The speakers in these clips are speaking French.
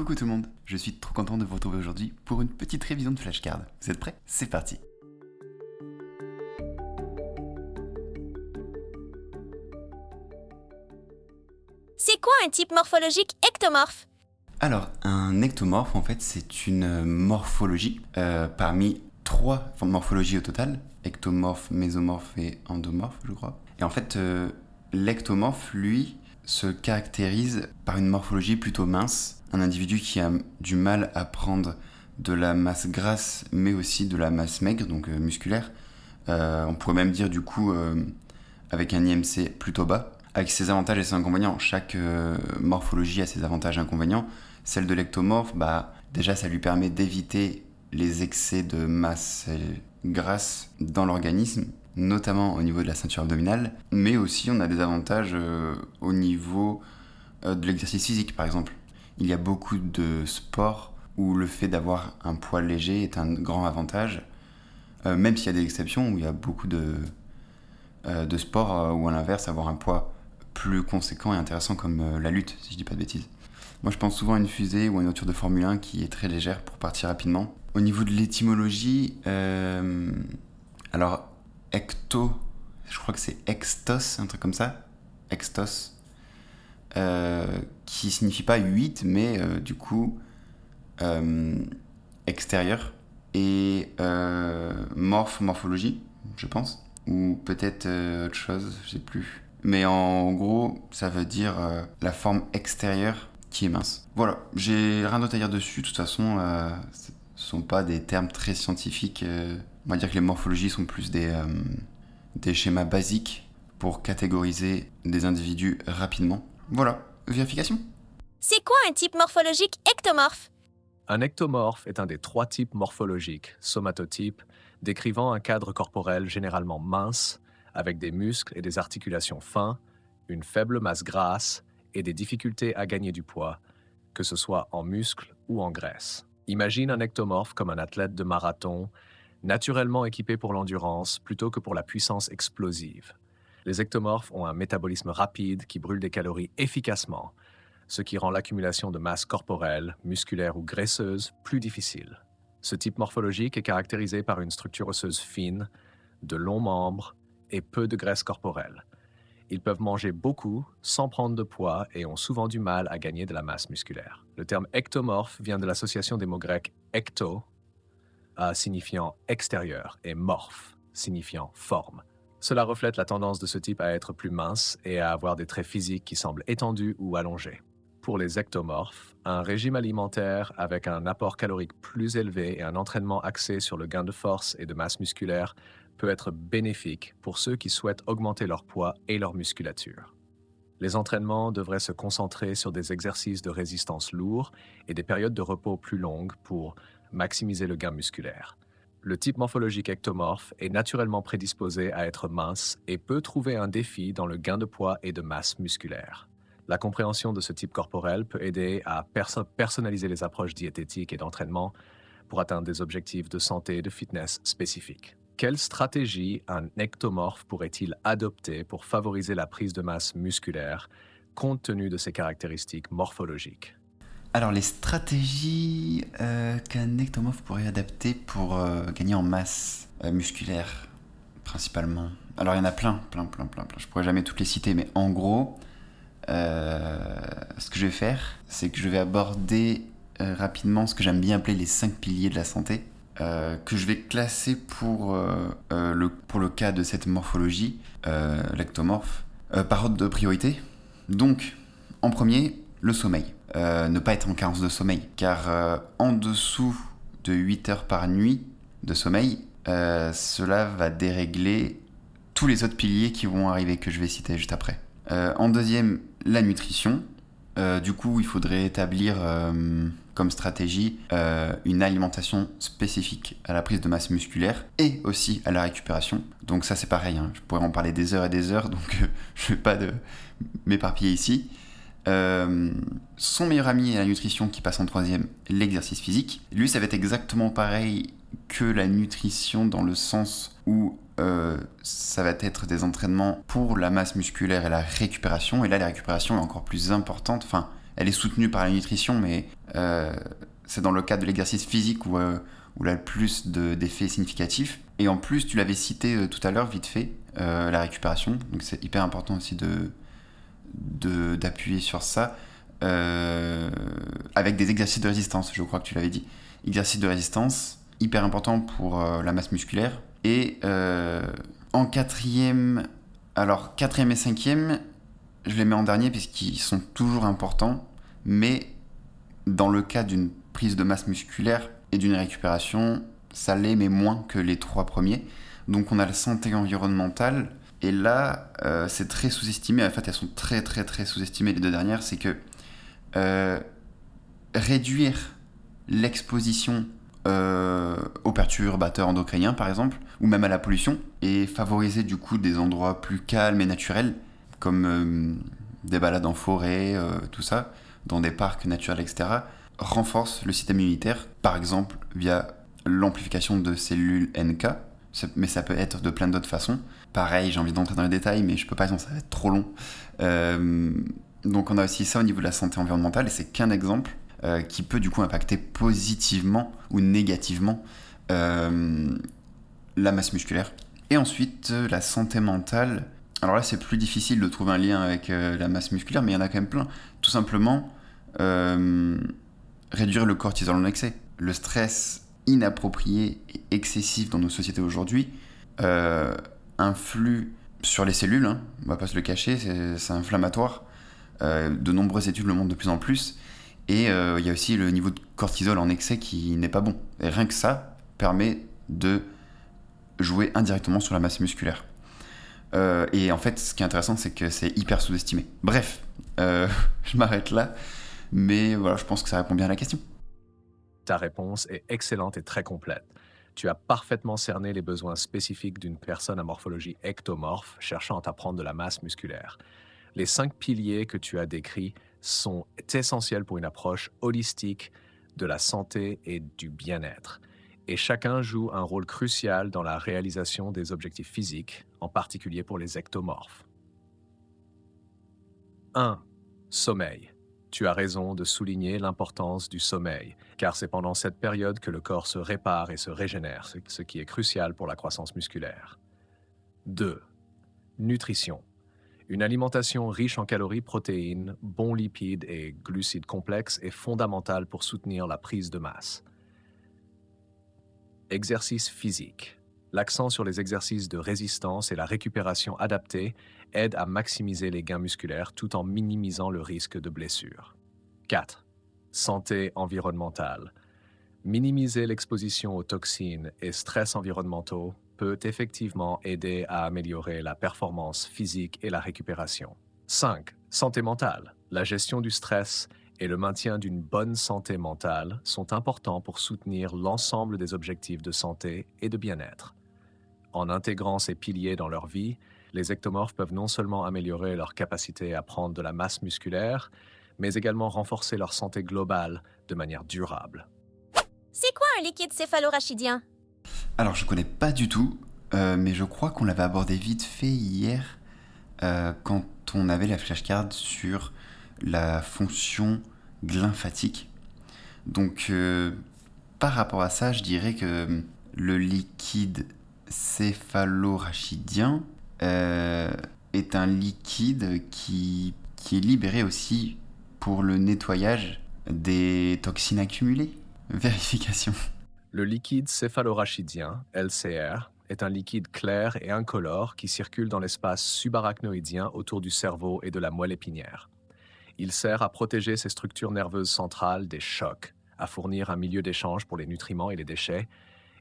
Coucou tout le monde, je suis trop content de vous retrouver aujourd'hui pour une petite révision de flashcard. Vous êtes prêts C'est parti C'est quoi un type morphologique ectomorphe Alors, un ectomorphe en fait c'est une morphologie euh, parmi trois morphologies au total, ectomorphe, mésomorphe et endomorphe je crois. Et en fait, euh, l'ectomorphe lui se caractérise par une morphologie plutôt mince un individu qui a du mal à prendre de la masse grasse, mais aussi de la masse maigre, donc euh, musculaire. Euh, on pourrait même dire du coup euh, avec un IMC plutôt bas, avec ses avantages et ses inconvénients. Chaque morphologie a ses avantages et inconvénients. Celle de l'ectomorphe, bah, déjà ça lui permet d'éviter les excès de masse grasse dans l'organisme, notamment au niveau de la ceinture abdominale, mais aussi on a des avantages au niveau de l'exercice physique par exemple il y a beaucoup de sports où le fait d'avoir un poids léger est un grand avantage, euh, même s'il y a des exceptions où il y a beaucoup de, euh, de sports euh, où à l'inverse avoir un poids plus conséquent et intéressant comme la lutte, si je dis pas de bêtises. Moi je pense souvent à une fusée ou à une voiture de Formule 1 qui est très légère pour partir rapidement. Au niveau de l'étymologie, alors ecto, je crois que c'est extos, un truc comme ça, Extos qui signifie pas 8, mais euh, du coup euh, extérieur et euh, morph, morphologie, je pense, ou peut-être autre chose, je sais plus. Mais en gros, ça veut dire la forme extérieure qui est mince. Voilà, j'ai rien d'autre à dire dessus. De toute façon, euh, ce sont pas des termes très scientifiques. on va dire que les morphologies sont plus des, des schémas basiques pour catégoriser des individus rapidement. Voilà, vérification. C'est quoi un type morphologique ectomorphe Un ectomorphe est un des trois types morphologiques, somatotypes, décrivant un cadre corporel généralement mince, avec des muscles et des articulations fins, une faible masse grasse et des difficultés à gagner du poids, que ce soit en muscles ou en graisse. Imagine un ectomorphe comme un athlète de marathon, naturellement équipé pour l'endurance plutôt que pour la puissance explosive. Les ectomorphes ont un métabolisme rapide qui brûle des calories efficacement, ce qui rend l'accumulation de masse corporelle, musculaire ou graisseuse plus difficile. Ce type morphologique est caractérisé par une structure osseuse fine, de longs membres et peu de graisse corporelle. Ils peuvent manger beaucoup sans prendre de poids et ont souvent du mal à gagner de la masse musculaire. Le terme ectomorphe vient de l'association des mots grecs ecto, euh, signifiant extérieur, et morphe, signifiant forme. Cela reflète la tendance de ce type à être plus mince et à avoir des traits physiques qui semblent étendus ou allongés. Pour les ectomorphes, un régime alimentaire avec un apport calorique plus élevé et un entraînement axé sur le gain de force et de masse musculaire peut être bénéfique pour ceux qui souhaitent augmenter leur poids et leur musculature. Les entraînements devraient se concentrer sur des exercices de résistance lourds et des périodes de repos plus longues pour maximiser le gain musculaire. Le type morphologique ectomorphe est naturellement prédisposé à être mince et peut trouver un défi dans le gain de poids et de masse musculaire. La compréhension de ce type corporel peut aider à personnaliser les approches diététiques et d'entraînement pour atteindre des objectifs de santé et de fitness spécifiques. Quelle stratégie un ectomorphe pourrait-il adopter pour favoriser la prise de masse musculaire compte tenu de ses caractéristiques morphologiques alors les stratégies euh, qu'un ectomorphe pourrait adapter pour euh, gagner en masse euh, musculaire, principalement. Alors il y en a plein, plein, plein, plein, plein. Je pourrais jamais toutes les citer, mais en gros, ce que je vais faire, c'est que je vais aborder rapidement ce que j'aime bien appeler les 5 piliers de la santé, que je vais classer pour, le, pour le cas de cette morphologie, l'ectomorphe, par ordre de priorité. Donc, en premier, le sommeil. Euh, ne pas être en carence de sommeil, car euh, en dessous de 8 heures par nuit de sommeil, euh, cela va dérégler tous les autres piliers qui vont arriver, que je vais citer juste après. en deuxième, la nutrition. du coup, il faudrait établir comme stratégie une alimentation spécifique à la prise de masse musculaire et aussi à la récupération. Donc ça c'est pareil, hein. je pourrais en parler des heures et des heures, donc je ne vais pas m'éparpiller ici. Euh, son meilleur ami est la nutrition qui passe en troisième, l'exercice physique. Lui, ça va être exactement pareil que la nutrition dans le sens où euh, ça va être des entraînements pour la masse musculaire et la récupération. Et là, la récupération est encore plus importante. Enfin, elle est soutenue par la nutrition, mais euh, c'est dans le cadre de l'exercice physique où, où a le plus d'effets significatifs. Et en plus, tu l'avais cité tout à l'heure, vite fait, la récupération. Donc c'est hyper important aussi de, d'appuyer sur ça euh, avec des exercices de résistance, je crois que tu l'avais dit. Exercices de résistance, hyper important pour euh, la masse musculaire. Et euh, en quatrième, alors quatrième et cinquième, je les mets en dernier puisqu'ils sont toujours importants, mais dans le cas d'une prise de masse musculaire et d'une récupération, ça l'est, mais moins que les trois premiers. Donc on a la santé environnementale, et là, euh, c'est très sous-estimé. En fait, elles sont très, très, très sous-estimées, les deux dernières. C'est que euh, réduire l'exposition euh, aux perturbateurs endocriniens, par exemple, ou même à la pollution, et favoriser du coup des endroits plus calmes et naturels, comme des balades en forêt, tout ça, dans des parcs naturels, etc., renforce le système immunitaire, par exemple via l'amplification de cellules NK, mais ça peut être de plein d'autres façons Pareil, j'ai envie d'entrer dans les détails, mais je peux pas, sinon ça va être trop long. Euh, donc on a aussi ça au niveau de la santé environnementale, et c'est qu'un exemple euh, qui peut du coup impacter positivement ou négativement euh, la masse musculaire. Et ensuite, la santé mentale. Alors là, c'est plus difficile de trouver un lien avec la masse musculaire, mais il y en a quand même plein. Tout simplement, réduire le cortisol en excès. Le stress inapproprié et excessif dans nos sociétés aujourd'hui influe sur les cellules, hein, on va pas se le cacher, c'est inflammatoire. Euh, de nombreuses études le montrent de plus en plus. Et euh, il y a aussi le niveau de cortisol en excès qui n'est pas bon. Et rien que ça permet de jouer indirectement sur la masse musculaire. Euh, et en fait, ce qui est intéressant, c'est que c'est hyper sous-estimé. Bref, je m'arrête là. Mais voilà, je pense que ça répond bien à la question. Ta réponse est excellente et très complète. Tu as parfaitement cerné les besoins spécifiques d'une personne à morphologie ectomorphe cherchant à prendre de la masse musculaire. Les cinq piliers que tu as décrits sont essentiels pour une approche holistique de la santé et du bien-être. Et chacun joue un rôle crucial dans la réalisation des objectifs physiques, en particulier pour les ectomorphes. 1. Sommeil. Tu as raison de souligner l'importance du sommeil, car c'est pendant cette période que le corps se répare et se régénère, ce qui est crucial pour la croissance musculaire. 2. Nutrition. Une alimentation riche en calories, protéines, bons lipides et glucides complexes est fondamentale pour soutenir la prise de masse. Exercice physique. L'accent sur les exercices de résistance et la récupération adaptée aide à maximiser les gains musculaires tout en minimisant le risque de blessure. 4. Santé environnementale. Minimiser l'exposition aux toxines et stress environnementaux peut effectivement aider à améliorer la performance physique et la récupération. 5. Santé mentale. La gestion du stress et le maintien d'une bonne santé mentale sont importants pour soutenir l'ensemble des objectifs de santé et de bien-être. En intégrant ces piliers dans leur vie, les ectomorphes peuvent non seulement améliorer leur capacité à prendre de la masse musculaire, mais également renforcer leur santé globale de manière durable. C'est quoi un liquide céphalorachidien Alors je connais pas du tout, euh, mais je crois qu'on l'avait abordé vite fait hier euh, quand on avait la flashcard sur la fonction glymphatique. Donc euh, par rapport à ça, je dirais que le liquide céphalorachidien euh, est un liquide qui, qui est libéré aussi pour le nettoyage des toxines accumulées. Vérification. Le liquide céphalorachidien, LCR, est un liquide clair et incolore qui circule dans l'espace subarachnoïdien autour du cerveau et de la moelle épinière. Il sert à protéger ces structures nerveuses centrales des chocs, à fournir un milieu d'échange pour les nutriments et les déchets,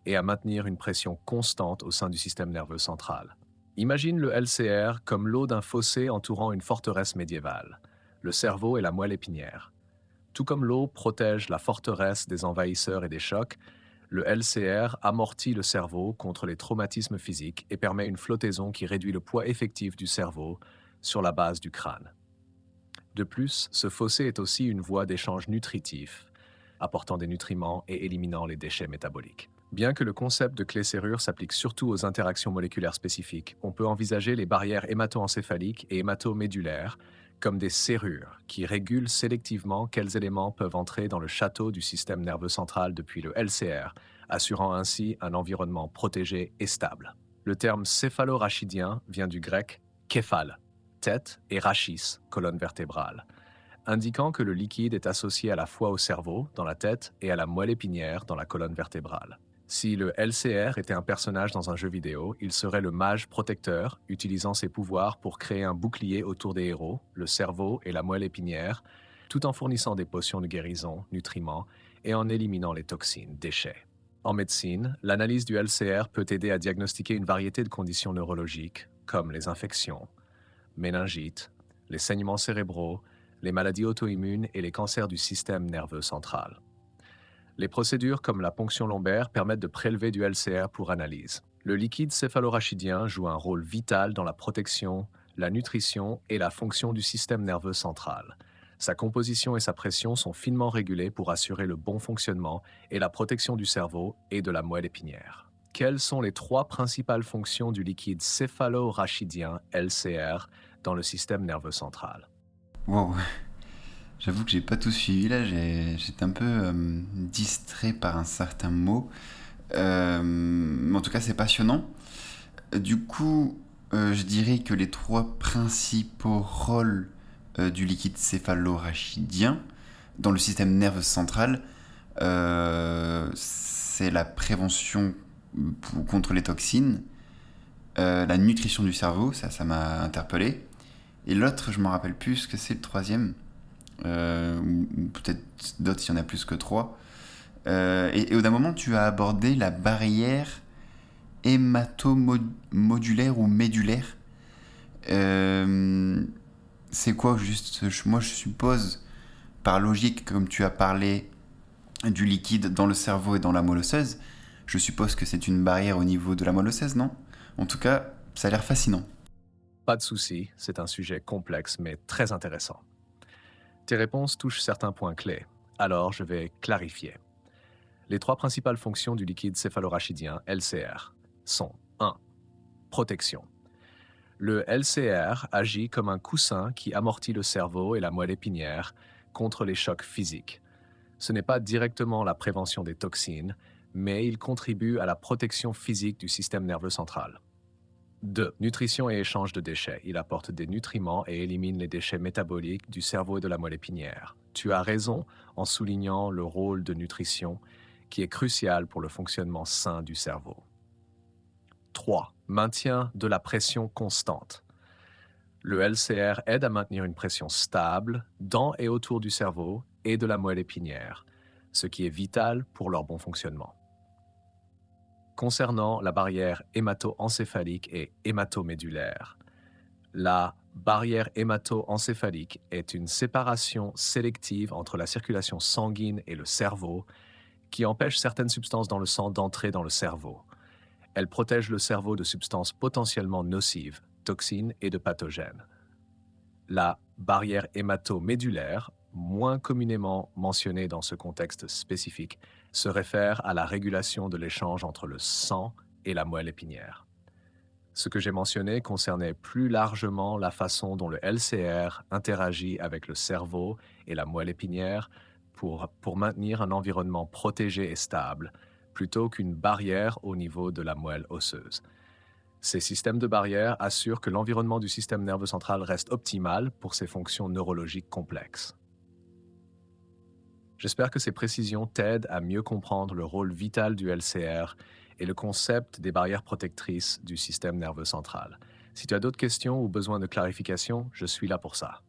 et à maintenir une pression constante au sein du système nerveux central. Imagine le LCR comme l'eau d'un fossé entourant une forteresse médiévale, le cerveau et la moelle épinière. Tout comme l'eau protège la forteresse des envahisseurs et des chocs, le LCR amortit le cerveau contre les traumatismes physiques et permet une flottaison qui réduit le poids effectif du cerveau sur la base du crâne. De plus, ce fossé est aussi une voie d'échange nutritif, apportant des nutriments et éliminant les déchets métaboliques. Bien que le concept de clé serrure s'applique surtout aux interactions moléculaires spécifiques, on peut envisager les barrières hémato-encéphaliques et hémato-médulaires comme des serrures qui régulent sélectivement quels éléments peuvent entrer dans le château du système nerveux central depuis le LCR, assurant ainsi un environnement protégé et stable. Le terme céphalorachidien vient du grec képhale, tête, et rachis, colonne vertébrale indiquant que le liquide est associé à la fois au cerveau, dans la tête, et à la moelle épinière, dans la colonne vertébrale. Si le LCR était un personnage dans un jeu vidéo, il serait le mage protecteur, utilisant ses pouvoirs pour créer un bouclier autour des héros, le cerveau et la moelle épinière, tout en fournissant des potions de guérison, nutriments et en éliminant les toxines, déchets. En médecine, l'analyse du LCR peut aider à diagnostiquer une variété de conditions neurologiques, comme les infections, méningites, les saignements cérébraux, les maladies auto-immunes et les cancers du système nerveux central. Les procédures comme la ponction lombaire permettent de prélever du LCR pour analyse. Le liquide céphalorachidien joue un rôle vital dans la protection, la nutrition et la fonction du système nerveux central. Sa composition et sa pression sont finement régulées pour assurer le bon fonctionnement et la protection du cerveau et de la moelle épinière. Quelles sont les trois principales fonctions du liquide céphalorachidien LCR dans le système nerveux central J'avoue que j'ai pas tout suivi là, j'étais un peu euh, distrait par un certain mot. mais euh, en tout cas, c'est passionnant. Du coup, euh, je dirais que les trois principaux rôles du liquide céphalorachidien dans le système nerveux central, c'est la prévention contre les toxines, la nutrition du cerveau, ça, ça m'a interpellé. Et l'autre, je m'en rappelle plus ce que c'est le troisième. Euh, peut-être d'autres, il y en a plus que trois. Euh, et, et au d'un moment, tu as abordé la barrière hématomodulaire ou médulaire. Euh, c'est quoi juste Moi, je suppose, par logique, comme tu as parlé du liquide dans le cerveau et dans la moelle osseuse, je suppose que c'est une barrière au niveau de la moelle osseuse, non En tout cas, ça a l'air fascinant. Pas de souci, c'est un sujet complexe mais très intéressant. Tes réponses touchent certains points clés, alors je vais clarifier. Les trois principales fonctions du liquide céphalorachidien LCR sont 1. Protection. Le LCR agit comme un coussin qui amortit le cerveau et la moelle épinière contre les chocs physiques. Ce n'est pas directement la prévention des toxines, mais il contribue à la protection physique du système nerveux central. 2. Nutrition et échange de déchets. Il apporte des nutriments et élimine les déchets métaboliques du cerveau et de la moelle épinière. Tu as raison en soulignant le rôle de nutrition qui est crucial pour le fonctionnement sain du cerveau. 3. Maintien de la pression constante. Le LCR aide à maintenir une pression stable dans et autour du cerveau et de la moelle épinière, ce qui est vital pour leur bon fonctionnement concernant la barrière hémato-encéphalique et hématomédulaire. La barrière hémato-encéphalique est une séparation sélective entre la circulation sanguine et le cerveau qui empêche certaines substances dans le sang d'entrer dans le cerveau. Elle protège le cerveau de substances potentiellement nocives, toxines et de pathogènes. La barrière hémato-médulaire, moins communément mentionnée dans ce contexte spécifique, se réfère à la régulation de l'échange entre le sang et la moelle épinière. Ce que j'ai mentionné concernait plus largement la façon dont le LCR interagit avec le cerveau et la moelle épinière pour, pour maintenir un environnement protégé et stable, plutôt qu'une barrière au niveau de la moelle osseuse. Ces systèmes de barrières assurent que l'environnement du système nerveux central reste optimal pour ses fonctions neurologiques complexes. J'espère que ces précisions t'aident à mieux comprendre le rôle vital du LCR et le concept des barrières protectrices du système nerveux central. Si tu as d'autres questions ou besoin de clarification, je suis là pour ça.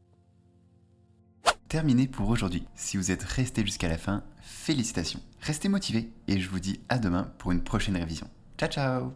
Terminé pour aujourd'hui. Si vous êtes resté jusqu'à la fin, félicitations. Restez motivés et je vous dis à demain pour une prochaine révision. Ciao ciao